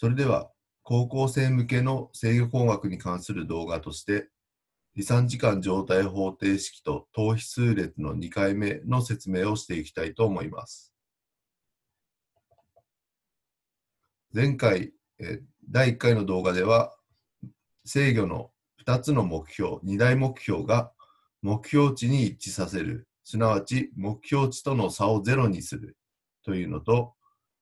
それでは、高校生向けの制御工学に関する動画として、離散時間状態方程式と等比数列の2回目の説明をしていきたいと思います。前回、第1回の動画では、制御の2つの目標、2大目標が目標値に一致させる、すなわち目標値との差をゼロにするというのと、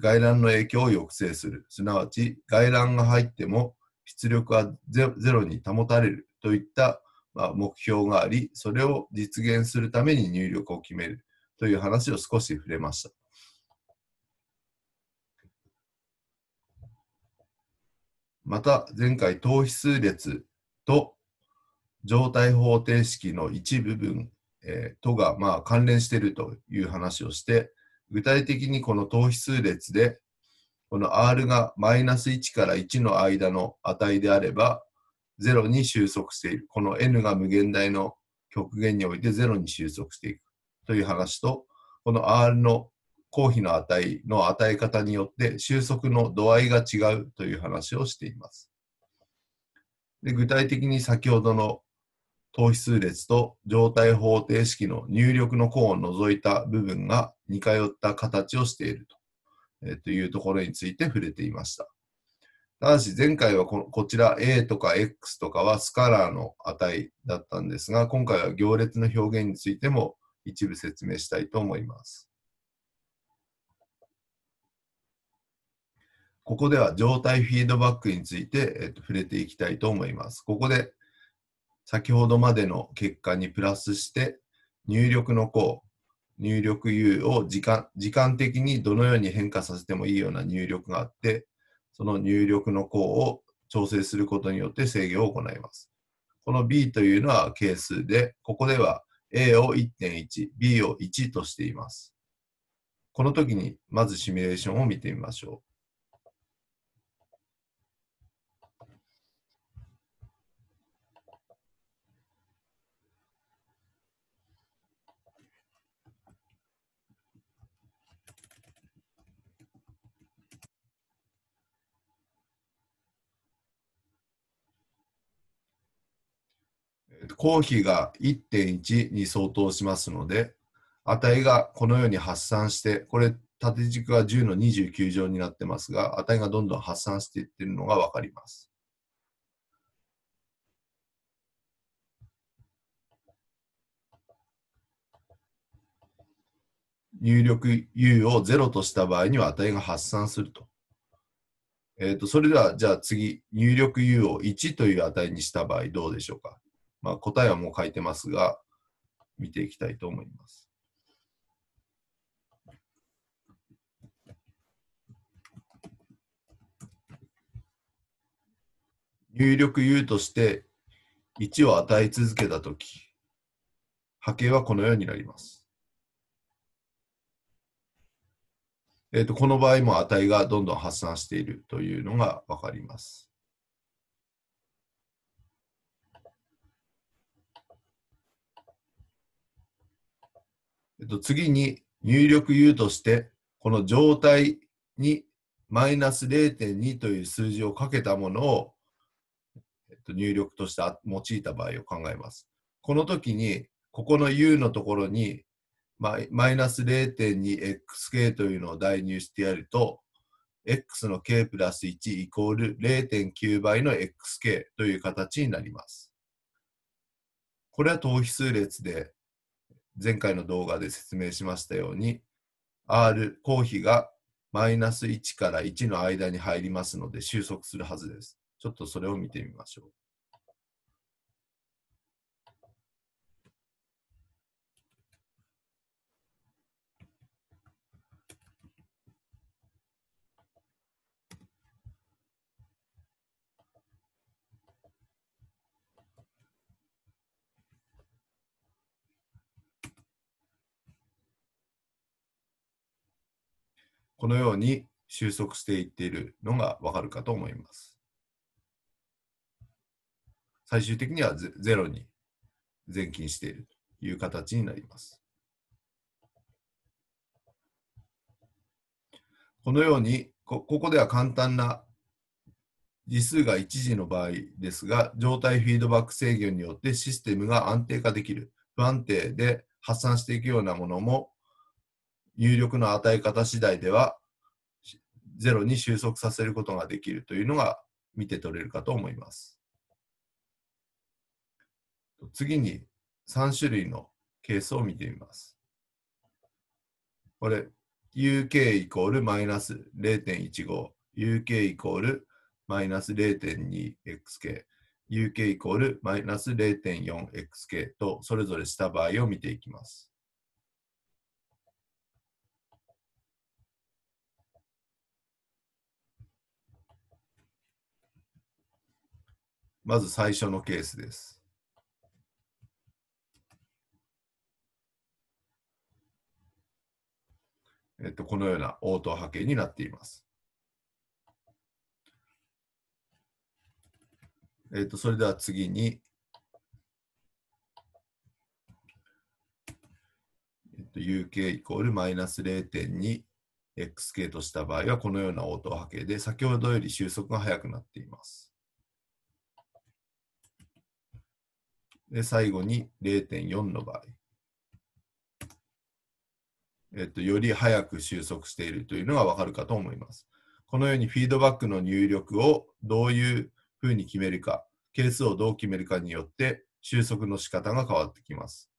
外乱の影響を抑制する。すなわち、外乱が入っても出力はゼロに保たれるといった、まあ、目標があり、それを実現するために入力を決めるという話を少し触れました。また、前回、等比数列と状態方程式の一部分、えー、とがまあ関連しているという話をして、具体的にこの等比数列で、この R がマイナス1から1の間の値であれば、0に収束している。この N が無限大の極限において0に収束していくという話と、この R の公費の値の与え方によって収束の度合いが違うという話をしています。で具体的に先ほどの等比数列と状態方程式の入力の項を除いた部分が似通った形をしていると,、えー、というところについて触れていました。ただし前回はここちら A とか X とかはスカラーの値だったんですが、今回は行列の表現についても一部説明したいと思います。ここでは状態フィードバックについて、えっと、触れていきたいと思います。ここで先ほどまでの結果にプラスして入力の項入力 U を時間時間的にどのように変化させてもいいような入力があってその入力の項を調整することによって制御を行います。この B というのは係数で、ここでは A を1.1、B を1としています。この時にまずシミュレーションを見てみましょう。公費が1.1に相当しますので、値がこのように発散して、これ縦軸が10の29乗になってますが、値がどんどん発散していってるのがわかります。入力 U を0とした場合には値が発散すると。えーと、とそれでは、じゃあ次、入力 U を1という値にした場合どうでしょうか。まあ、答えはもう書いてますが、見ていきたいと思います。入力 U として1を与え続けたとき、波形はこのようになります。えーと、この場合も値がどんどん発散しているというのがわかります。えっと、次に入力 U として、この状態にマイナス0.2という数字をかけたものを、えっと、入力として用いた場合を考えます。この時に、ここの U のところに、マイナス 0.2xk というのを代入してやると、x の k プラス1イコール0.9倍の xk という形になります。これは等比数列で、前回の動画で説明しましたように R 公比がマイナス1から1の間に入りますので収束するはずです。ちょっとそれを見てみましょう。このように収束していっているのがわかるかと思います。最終的にはゼロに前金しているという形になります。このようにこ、ここでは簡単な時数が1時の場合ですが、状態フィードバック制御によってシステムが安定化できる、不安定で発散していくようなものも入力の与え方次第では0に収束させることができるというのが見て取れるかと思います。次に3種類のケースを見てみます。これ UK イコールマイナス 0.15UK イコールマイナス 0.2XK UK イコールマイナス 0.4XK とそれぞれした場合を見ていきます。まず最初のケースです。えっと、このような応答波形になっています。えっと、それでは次に、えっと、uk イコールマイナス 0.2xk とした場合は、このような応答波形で、先ほどより収束が速くなっています。で、最後に0.4の場合。えっと、より早く収束しているというのがわかるかと思います。このようにフィードバックの入力をどういうふうに決めるか、係数をどう決めるかによって収束の仕方が変わってきます。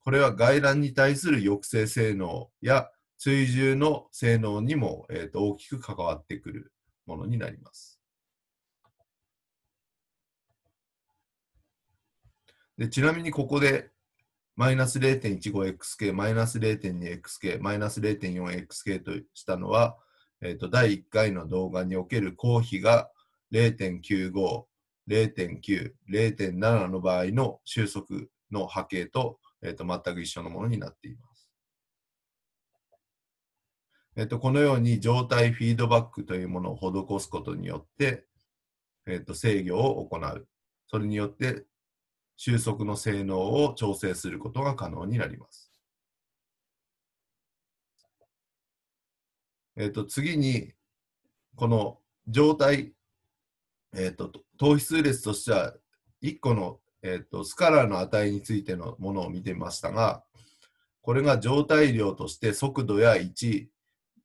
これは外乱に対する抑制性能や追従の性能にも、えー、と大きく関わってくるものになります。でちなみにここでマイナス 0.15xk、マイナス 0.2xk、マイナス 0.4xk としたのは、えーと、第1回の動画における公費が0.95、0.9、0.7の場合の収束の波形と,、えーと、全く一緒のものになっています。えーと、このように状態フィードバックというものを施すことによって、えー、と制御を行う。それによって収束の性能を調整することが可能になります。えー、と次に、この状態、えーと、等比数列としては1個の、えーと、スカラーの値についてのものを見てみましたが、これが状態量として速度や位置、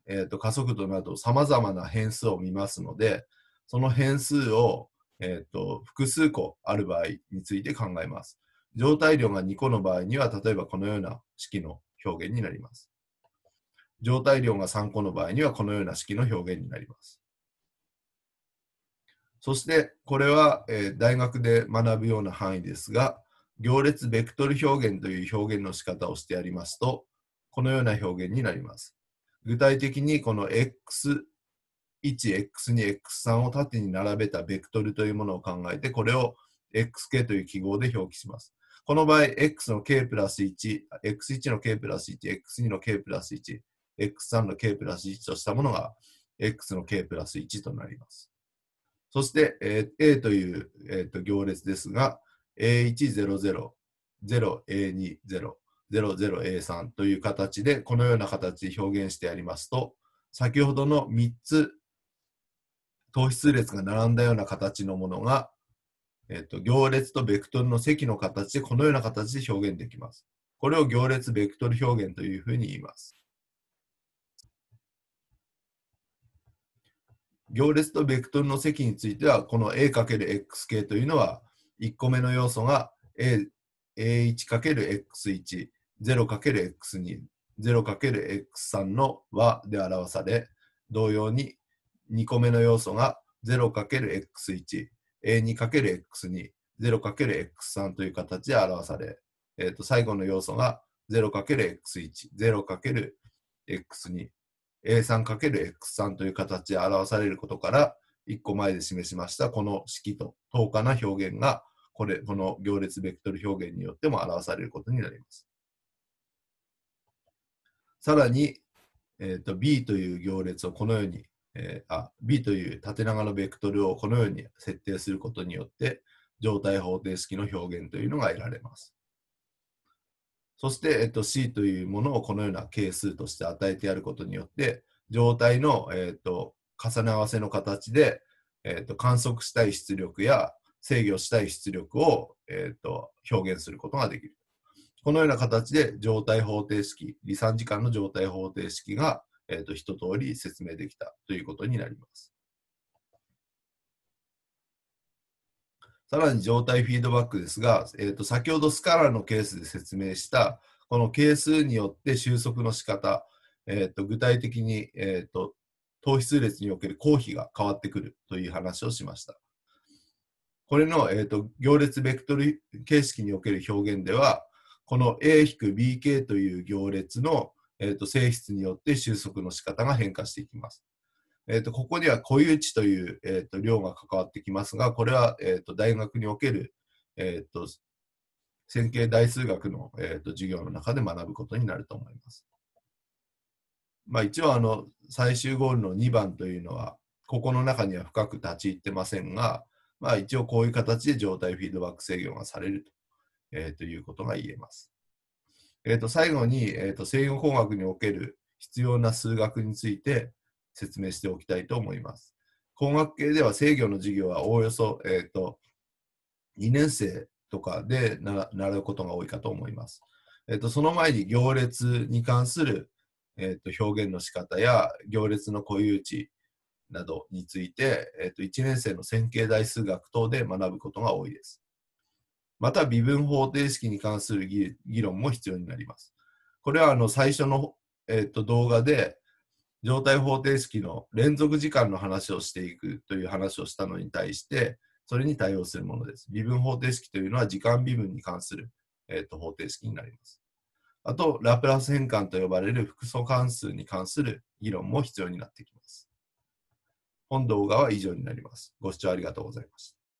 えーと、と加速度などさまざまな変数を見ますので、その変数をえーと、複数個ある場合について考えます。状態量が2個の場合には、例えばこのような式の表現になります。状態量が3個の場合には、このような式の表現になります。そして、これは、えー、大学で学ぶような範囲ですが、行列ベクトル表現という表現の仕方をしてやりますと、このような表現になります。具体的にこの x 1x2x3 を縦に並べたベクトルというものを考えて、これを xk という記号で表記します。この場合、x の k プラス1、x1 の k プラス1、x2 の k プラス1、x3 の k プラス1としたものが x の k プラス1となります。そして、え A という、えと、行列ですが、A100、0A20、00A3 という形で、このような形で表現してやりますと、先ほどの3つ糖質列が並んだような形のものが、えっと、行列とベクトルの積の形でこのような形で表現できます。これを行列ベクトル表現というふうに言います。行列とベクトルの積については、この a×x 系というのは、1個目の要素が a a1×x1、0×x2、0×x3 の和で表され、同様に2個目の要素が 0×x1、a2×x2、0×x3 という形で表され、えー、と最後の要素が 0×x1、0×x2、a3×x3 という形で表されることから、1個前で示しましたこの式と等価な表現がこれ、この行列ベクトル表現によっても表されることになります。さらに、えーと、B という行列をこのようにえー、あ B という縦長のベクトルをこのように設定することによって状態方程式の表現というのが得られます。そして、えっと、C というものをこのような係数として与えてやることによって状態の、えっと、重ね合わせの形で、えっと、観測したい出力や制御したい出力を、えっと、表現することができる。このような形で状態方程式、離散時間の状態方程式がえー、と一通り説明できたということになります。さらに状態フィードバックですが、えー、と先ほどスカラのケースで説明したこの係数によって収束の仕方、えー、と具体的に、えー、と糖質列における公費が変わってくるという話をしました。これの、えーと、と行列ベクトル形式における表現では、この A-BK という行列のえーと、性質によって収束の仕方が変化していきます。えーと、ここには固有値という、えーと、量が関わってきますが、これは、えーと、と大学における、えー、と線形代数学の、えー、と授業の中で学ぶことになると思います。まあ、一応あの最終ゴールの2番というのはここの中には深く立ち入ってませんが、まあ、一応こういう形で状態フィードバック制御がされると,、えー、ということが言えます。えー、と最後に、えー、と西洋工学における必要な数学について説明しておきたいと思います。工学系では制御の授業はおおよそ、えーと、2年生とかで習うことが多いかと思います。えーと、その前に行列に関する、えーと表現の仕方や行列の固有値などについて、えー、と1年生の線形代数学等で学ぶことが多いです。また微分方程式に関する議論も必要になります。これはあの最初の、えー、と動画で状態方程式の連続時間の話をしていくという話をしたのに対してそれに対応するものです。微分方程式というのは時間微分に関する、えー、と方程式になります。あと、ラプラス変換と呼ばれる複素関数に関する議論も必要になってきます。本動画は以上になります。ご視聴ありがとうございました。